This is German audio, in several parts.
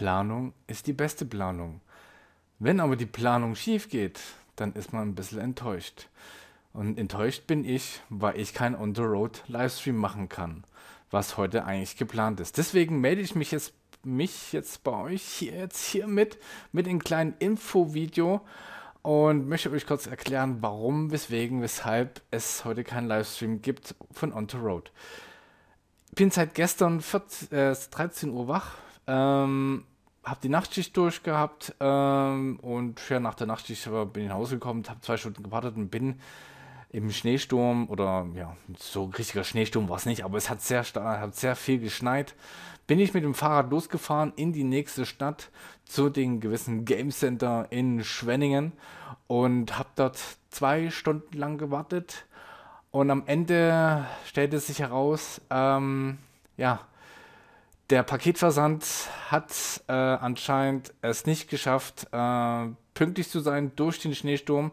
Planung ist die beste Planung. Wenn aber die Planung schief geht, dann ist man ein bisschen enttäuscht. Und enttäuscht bin ich, weil ich keinen On-the-Road-Livestream machen kann, was heute eigentlich geplant ist. Deswegen melde ich mich jetzt, mich jetzt bei euch hier, jetzt hier mit, mit einem kleinen Infovideo und möchte euch kurz erklären, warum, weswegen, weshalb es heute keinen Livestream gibt von On-the-Road. Ich Bin seit gestern 14, äh, 13 Uhr wach, ähm, habe die Nachtschicht durchgehabt ähm, und ja, nach der Nachtschicht bin ich nach Hause gekommen, habe zwei Stunden gewartet und bin im Schneesturm oder ja, so ein richtiger Schneesturm war es nicht, aber es hat sehr, hat sehr viel geschneit. Bin ich mit dem Fahrrad losgefahren in die nächste Stadt zu dem gewissen Game Center in Schwenningen und habe dort zwei Stunden lang gewartet. Und am Ende stellte sich heraus, ähm, ja, der Paketversand hat äh, anscheinend es nicht geschafft, äh, pünktlich zu sein durch den Schneesturm.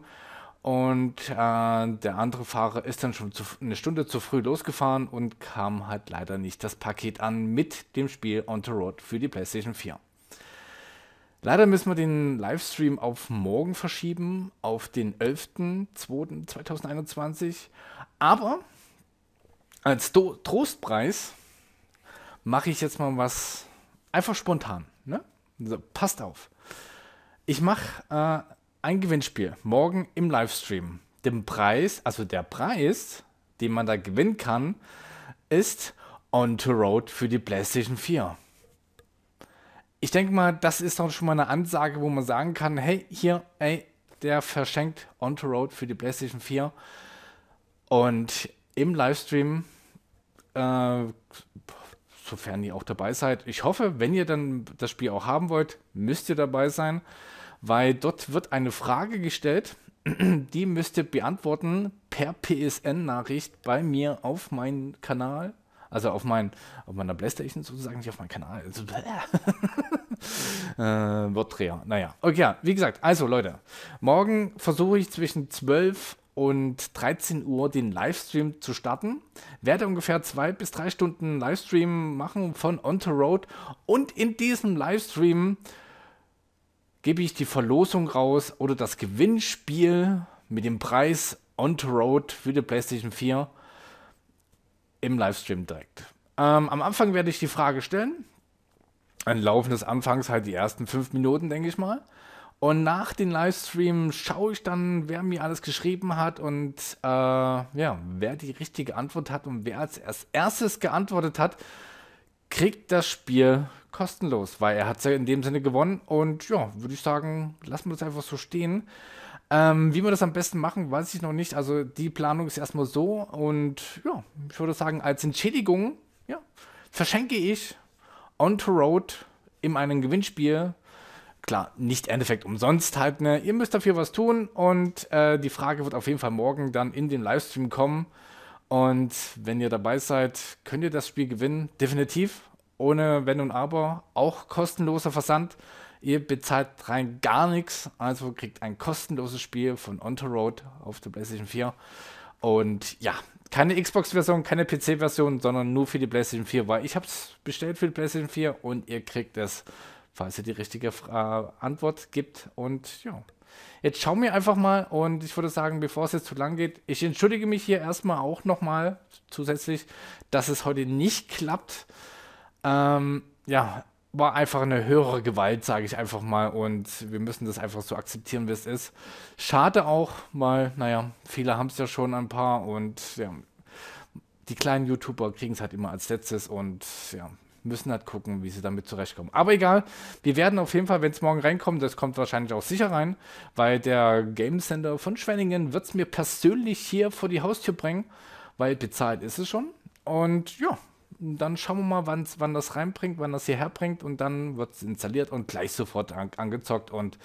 Und äh, der andere Fahrer ist dann schon zu, eine Stunde zu früh losgefahren und kam halt leider nicht das Paket an mit dem Spiel On the Road für die PlayStation 4. Leider müssen wir den Livestream auf morgen verschieben, auf den 11.02.2021. Aber als Do Trostpreis mache ich jetzt mal was einfach spontan. Ne? So, passt auf. Ich mache äh, ein Gewinnspiel morgen im Livestream. Den Preis, also der Preis, den man da gewinnen kann, ist On to Road für die PlayStation 4. Ich denke mal, das ist doch schon mal eine Ansage, wo man sagen kann, hey, hier, ey, der verschenkt On to Road für die PlayStation 4. Und im Livestream äh, sofern ihr auch dabei seid. Ich hoffe, wenn ihr dann das Spiel auch haben wollt, müsst ihr dabei sein, weil dort wird eine Frage gestellt, die müsst ihr beantworten per PSN-Nachricht bei mir auf meinen Kanal. Also auf, mein, auf meiner Playstation sozusagen, nicht auf meinem Kanal. Also, äh, Wortdreher. Naja, okay, wie gesagt, also Leute, morgen versuche ich zwischen 12 und 13 Uhr den Livestream zu starten. Werde ungefähr zwei bis drei Stunden Livestream machen von On the Road und in diesem Livestream gebe ich die Verlosung raus oder das Gewinnspiel mit dem Preis On the Road für die PlayStation 4 im Livestream direkt. Ähm, am Anfang werde ich die Frage stellen. Ein laufendes Anfangs halt die ersten fünf Minuten, denke ich mal. Und nach dem Livestream schaue ich dann, wer mir alles geschrieben hat und äh, ja, wer die richtige Antwort hat und wer als erstes geantwortet hat, kriegt das Spiel kostenlos, weil er hat es ja in dem Sinne gewonnen. Und ja, würde ich sagen, lassen wir das einfach so stehen. Ähm, wie wir das am besten machen, weiß ich noch nicht. Also die Planung ist erstmal so und ja, ich würde sagen, als Entschädigung ja, verschenke ich On to Road in einem Gewinnspiel klar, nicht Endeffekt umsonst halt, ne? Ihr müsst dafür was tun und äh, die Frage wird auf jeden Fall morgen dann in den Livestream kommen. Und wenn ihr dabei seid, könnt ihr das Spiel gewinnen, definitiv. Ohne Wenn und Aber, auch kostenloser Versand. Ihr bezahlt rein gar nichts, also kriegt ein kostenloses Spiel von On the Road auf der PlayStation 4. Und ja, keine Xbox-Version, keine PC-Version, sondern nur für die PlayStation 4, weil ich habe es bestellt für die PlayStation 4 und ihr kriegt es falls ihr die richtige äh, Antwort gibt. Und ja, jetzt schauen wir einfach mal und ich würde sagen, bevor es jetzt zu lang geht, ich entschuldige mich hier erstmal auch nochmal zusätzlich, dass es heute nicht klappt. Ähm, ja, war einfach eine höhere Gewalt, sage ich einfach mal. Und wir müssen das einfach so akzeptieren, wie es ist. Schade auch, weil, naja, viele haben es ja schon ein paar und ja, die kleinen YouTuber kriegen es halt immer als letztes und ja, müssen halt gucken, wie sie damit zurechtkommen. Aber egal, wir werden auf jeden Fall, wenn es morgen reinkommt, das kommt wahrscheinlich auch sicher rein, weil der Game Center von Schwenningen wird es mir persönlich hier vor die Haustür bringen, weil bezahlt ist es schon. Und ja, dann schauen wir mal, wann das reinbringt, wann das hierher bringt und dann wird es installiert und gleich sofort an, angezockt und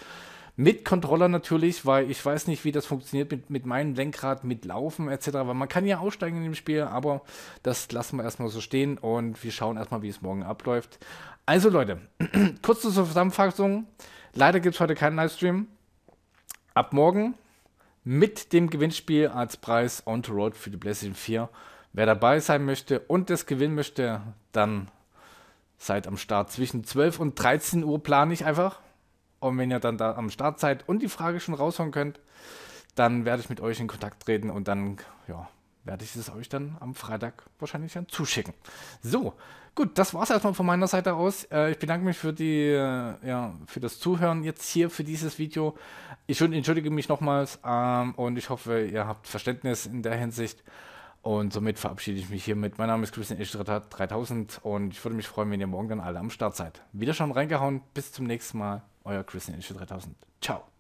mit Controller natürlich, weil ich weiß nicht, wie das funktioniert mit, mit meinem Lenkrad, mit Laufen etc. Weil man kann ja aussteigen in dem Spiel, aber das lassen wir erstmal so stehen und wir schauen erstmal, wie es morgen abläuft. Also Leute, kurz zur Zusammenfassung. Leider gibt es heute keinen Livestream. Ab morgen mit dem Gewinnspiel als Preis On the Road für die PlayStation 4. Wer dabei sein möchte und das gewinnen möchte, dann seid am Start. Zwischen 12 und 13 Uhr plane ich einfach. Und wenn ihr dann da am Start seid und die Frage schon raushauen könnt, dann werde ich mit euch in Kontakt treten und dann, ja, werde ich es euch dann am Freitag wahrscheinlich dann zuschicken. So, gut, das war es erstmal von meiner Seite aus. Äh, ich bedanke mich für die, äh, ja, für das Zuhören jetzt hier für dieses Video. Ich entschuldige mich nochmals ähm, und ich hoffe, ihr habt Verständnis in der Hinsicht. Und somit verabschiede ich mich hiermit. Mein Name ist Christian Eschretter 3000 und ich würde mich freuen, wenn ihr morgen dann alle am Start seid. Wieder schon reingehauen. Bis zum nächsten Mal. Euer Christian 3000. Ciao.